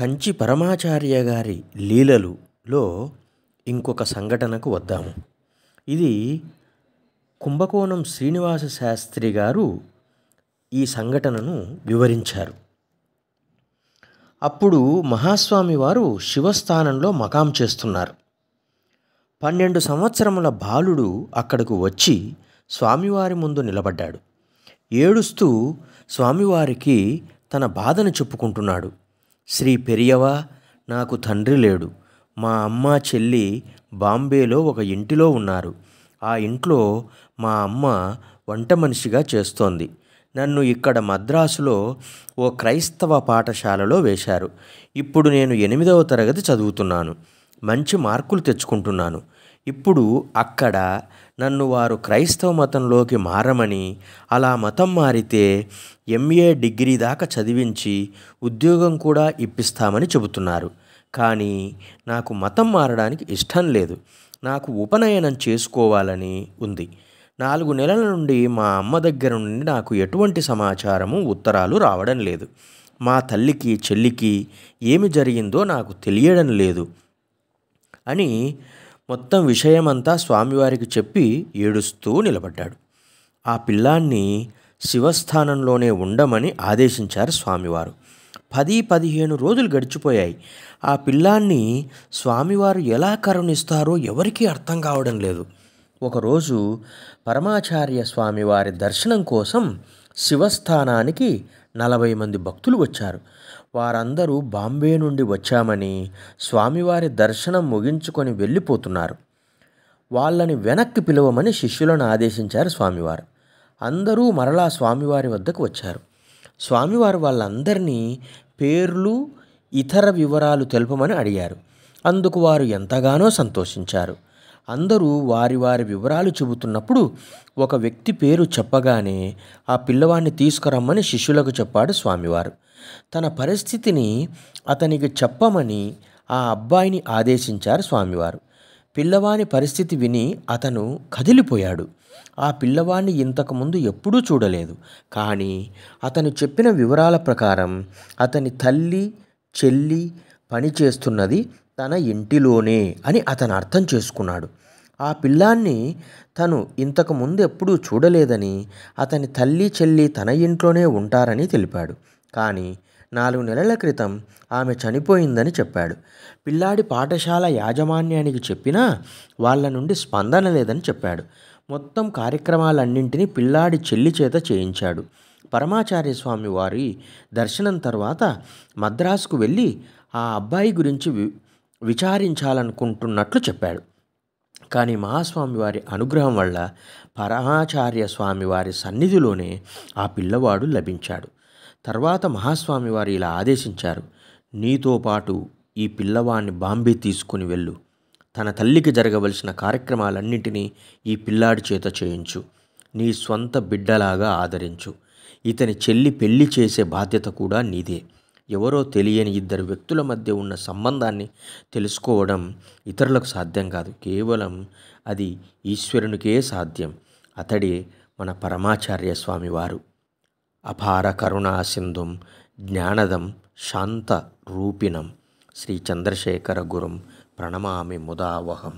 కంచి పరమాచార్య గారి లీలలులో ఇంకొక సంఘటనకు వద్దాము ఇది కుంభకోణం శ్రీనివాస శాస్త్రి గారు ఈ సంఘటనను వివరించారు అప్పుడు మహాస్వామి వారు శివస్థానంలో మకాం చేస్తున్నారు పన్నెండు సంవత్సరముల బాలుడు అక్కడకు వచ్చి స్వామివారి ముందు నిలబడ్డాడు ఏడుస్తూ స్వామివారికి తన బాధను చెప్పుకుంటున్నాడు శ్రీ పెరియవా నాకు తండ్రి లేడు మా అమ్మ చెల్లి బాంబేలో ఒక ఇంటిలో ఉన్నారు ఆ ఇంట్లో మా అమ్మ వంట మనిషిగా చేస్తోంది నన్ను ఇక్కడ మద్రాసులో ఓ క్రైస్తవ పాఠశాలలో వేశారు ఇప్పుడు నేను ఎనిమిదవ తరగతి చదువుతున్నాను మంచి మార్కులు తెచ్చుకుంటున్నాను ఇప్పుడు అక్కడ నన్ను వారు క్రైస్తవ మతంలోకి మారమని అలా మతం మారితే ఎంఏ డిగ్రీ దాకా చదివించి ఉద్యోగం కూడా ఇప్పిస్తామని చెబుతున్నారు కానీ నాకు మతం మారడానికి ఇష్టం లేదు నాకు ఉపనయనం చేసుకోవాలని ఉంది నాలుగు నెలల నుండి మా అమ్మ దగ్గర నుండి నాకు ఎటువంటి సమాచారము ఉత్తరాలు రావడం లేదు మా తల్లికి చెల్లికి ఏమి జరిగిందో నాకు తెలియడం లేదు అని మొత్తం విషయమంతా స్వామివారికి చెప్పి ఏడుస్తూ నిలబడ్డాడు ఆ పిల్లాన్ని శివస్థానంలోనే ఉండమని ఆదేశించారు స్వామివారు పది పదిహేను రోజులు గడిచిపోయాయి ఆ పిల్లాన్ని స్వామివారు ఎలా కరుణిస్తారో ఎవరికీ అర్థం కావడం లేదు ఒకరోజు పరమాచార్య స్వామివారి దర్శనం కోసం శివస్థానానికి నలభై మంది భక్తులు వచ్చారు వారందరూ బాంబే నుండి వచ్చామని స్వామివారి దర్శనం ముగించుకొని వెళ్ళిపోతున్నారు వాళ్ళని వెనక్కి పిలవమని శిష్యులను ఆదేశించారు స్వామివారు అందరూ మరలా స్వామివారి వద్దకు వచ్చారు స్వామివారు వాళ్ళందరినీ పేర్లు ఇతర వివరాలు తెలుపమని అడిగారు అందుకు వారు ఎంతగానో సంతోషించారు అందరూ వారి వారి వివరాలు చెబుతున్నప్పుడు ఒక వ్యక్తి పేరు చెప్పగానే ఆ పిల్లవాడిని తీసుకురమ్మని శిష్యులకు చెప్పాడు స్వామివారు తన పరిస్థితిని అతనికి చెప్పమని ఆ అబ్బాయిని ఆదేశించారు స్వామివారు పిల్లవాని పరిస్థితి విని అతను కదిలిపోయాడు ఆ పిల్లవాణ్ణి ఇంతకుముందు ఎప్పుడూ చూడలేదు కానీ అతను చెప్పిన వివరాల ప్రకారం అతని తల్లి చెల్లి పనిచేస్తున్నది తన ఇంటిలోనే అని అతను అర్థం చేసుకున్నాడు ఆ పిల్లాన్ని తను ఇంతకు ముందు ఎప్పుడూ చూడలేదని అతని తల్లి చెల్లి తన ఇంట్లోనే ఉంటారని తెలిపాడు కానీ నాలుగు నెలల క్రితం ఆమె చనిపోయిందని చెప్పాడు పిల్లాడి పాఠశాల యాజమాన్యానికి చెప్పినా వాళ్ళ నుండి స్పందన లేదని చెప్పాడు మొత్తం కార్యక్రమాలన్నింటినీ పిల్లాడి చెల్లి చేత చేయించాడు పరమాచార్య స్వామి వారి దర్శనం తర్వాత మద్రాసుకు వెళ్ళి ఆ అబ్బాయి గురించి విచారించాలనుకుంటున్నట్లు చెప్పాడు కానీ మహాస్వామి వారి అనుగ్రహం వల్ల పరమాచార్య స్వామి వారి సన్నిధిలోనే ఆ పిల్లవాడు లభించాడు తర్వాత మహాస్వామి వారు ఇలా ఆదేశించారు నీతో పాటు ఈ పిల్లవాడిని బాంబే తీసుకుని వెళ్ళు తన తల్లికి జరగవలసిన కార్యక్రమాలన్నింటినీ ఈ పిల్లాడి చేత చేయించు నీ స్వంత బిడ్డలాగా ఆదరించు ఇతని చెల్లి పెళ్లి చేసే బాధ్యత కూడా నీదే ఎవరో తెలియని ఇద్దరు వ్యక్తుల మధ్య ఉన్న సంబంధాన్ని తెలుసుకోవడం ఇతరులకు సాధ్యం కాదు కేవలం అది ఈశ్వరునికే సాధ్యం అతడే మన పరమాచార్య స్వామివారు అపార కరుణా సింధుం జ్ఞానదం శాంత రూపిణం శ్రీ చంద్రశేఖర గురుం ప్రణమామి ముదావహం